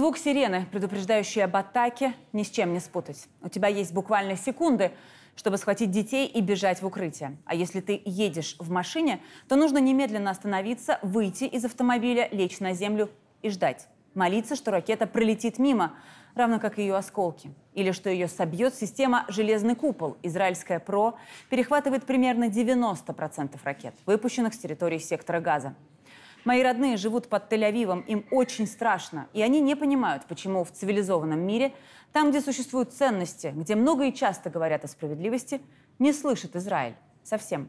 Звук сирены, предупреждающий об атаке, ни с чем не спутать. У тебя есть буквально секунды, чтобы схватить детей и бежать в укрытие. А если ты едешь в машине, то нужно немедленно остановиться, выйти из автомобиля, лечь на землю и ждать. Молиться, что ракета пролетит мимо, равно как и ее осколки. Или что ее собьет система «Железный купол». Израильская ПРО перехватывает примерно 90% ракет, выпущенных с территории сектора газа. Мои родные живут под Тель-Авивом, им очень страшно. И они не понимают, почему в цивилизованном мире, там, где существуют ценности, где много и часто говорят о справедливости, не слышит Израиль совсем.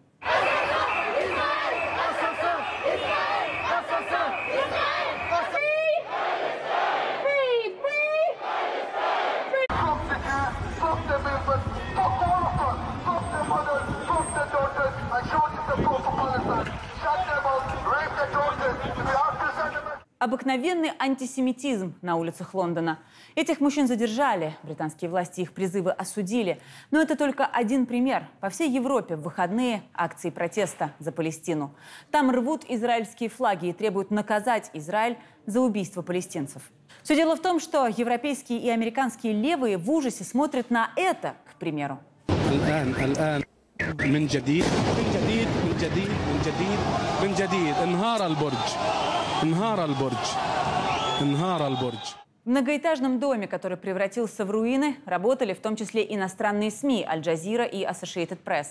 обыкновенный антисемитизм на улицах Лондона. Этих мужчин задержали, британские власти их призывы осудили. Но это только один пример. По всей Европе в выходные акции протеста за Палестину. Там рвут израильские флаги и требуют наказать Израиль за убийство палестинцев. Все дело в том, что европейские и американские левые в ужасе смотрят на это, к примеру. من جديد من جديد من جديد من جديد انهار البرج انهار البرج انهار البرج В многоэтажном доме, который превратился в руины, работали в том числе иностранные СМИ «Аль-Джазира» и Associated Press.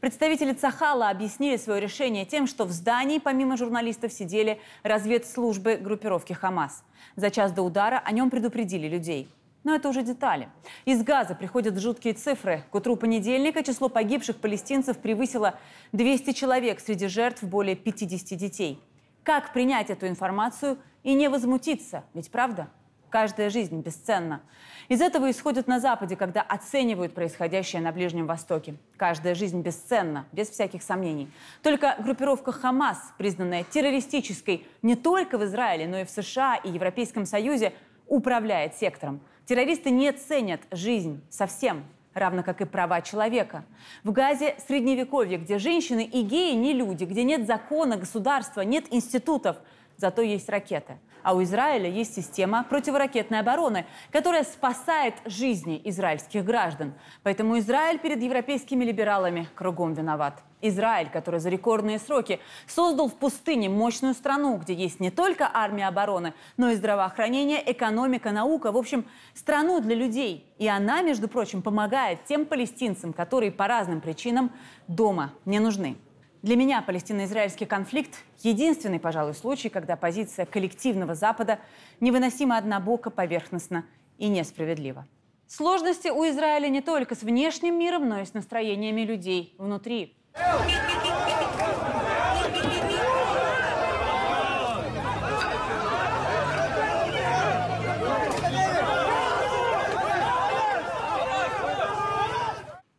Представители Цахала объяснили свое решение тем, что в здании помимо журналистов сидели разведслужбы группировки «Хамас». За час до удара о нем предупредили людей. Но это уже детали. Из Газа приходят жуткие цифры. К утру понедельника число погибших палестинцев превысило 200 человек. Среди жертв более 50 детей. Как принять эту информацию и не возмутиться? Ведь правда? Каждая жизнь бесценна. Из этого исходят на Западе, когда оценивают происходящее на Ближнем Востоке. Каждая жизнь бесценна, без всяких сомнений. Только группировка «Хамас», признанная террористической не только в Израиле, но и в США и Европейском Союзе, управляет сектором. Террористы не ценят жизнь совсем равно как и права человека. В Газе – средневековье, где женщины и геи не люди, где нет закона, государства, нет институтов – зато есть ракеты. А у Израиля есть система противоракетной обороны, которая спасает жизни израильских граждан. Поэтому Израиль перед европейскими либералами кругом виноват. Израиль, который за рекордные сроки создал в пустыне мощную страну, где есть не только армия обороны, но и здравоохранение, экономика, наука. В общем, страну для людей. И она, между прочим, помогает тем палестинцам, которые по разным причинам дома не нужны. Для меня палестино-израильский конфликт – единственный, пожалуй, случай, когда позиция коллективного Запада невыносимо однобоко, поверхностно и несправедливо. Сложности у Израиля не только с внешним миром, но и с настроениями людей внутри.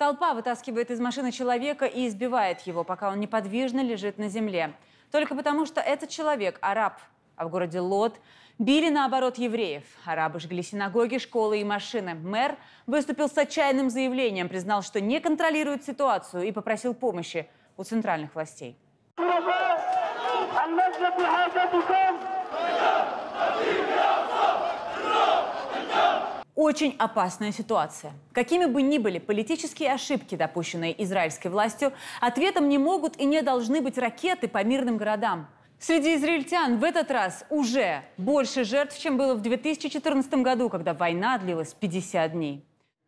Толпа вытаскивает из машины человека и избивает его, пока он неподвижно лежит на земле. Только потому, что этот человек – араб. А в городе Лот били, наоборот, евреев. Арабы жгли синагоги, школы и машины. Мэр выступил с отчаянным заявлением, признал, что не контролирует ситуацию и попросил помощи у центральных властей. Очень опасная ситуация. Какими бы ни были политические ошибки, допущенные израильской властью, ответом не могут и не должны быть ракеты по мирным городам. Среди израильтян в этот раз уже больше жертв, чем было в 2014 году, когда война длилась 50 дней.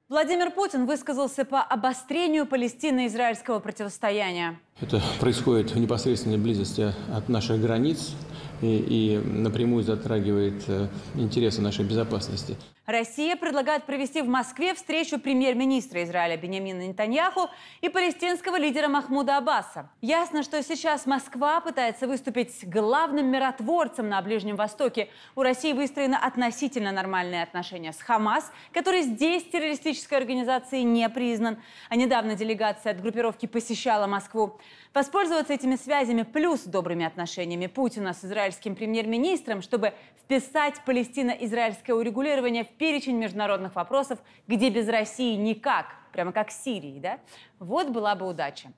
Владимир Путин высказался по обострению палестино-израильского противостояния. Это происходит в непосредственной близости от наших границ и, и напрямую затрагивает э, интересы нашей безопасности. Россия предлагает провести в Москве встречу премьер-министра Израиля Бениамина Нетаньяху и палестинского лидера Махмуда Аббаса. Ясно, что сейчас Москва пытается выступить главным миротворцем на Ближнем Востоке. У России выстроены относительно нормальные отношения с Хамас, который здесь террористической организацией не признан. А недавно делегация от группировки посещала Москву. Воспользоваться этими связями плюс добрыми отношениями Путина с Израилем израильским премьер-министром, чтобы вписать Палестино-израильское урегулирование в перечень международных вопросов, где без России никак, прямо как Сирии, да? Вот была бы удача.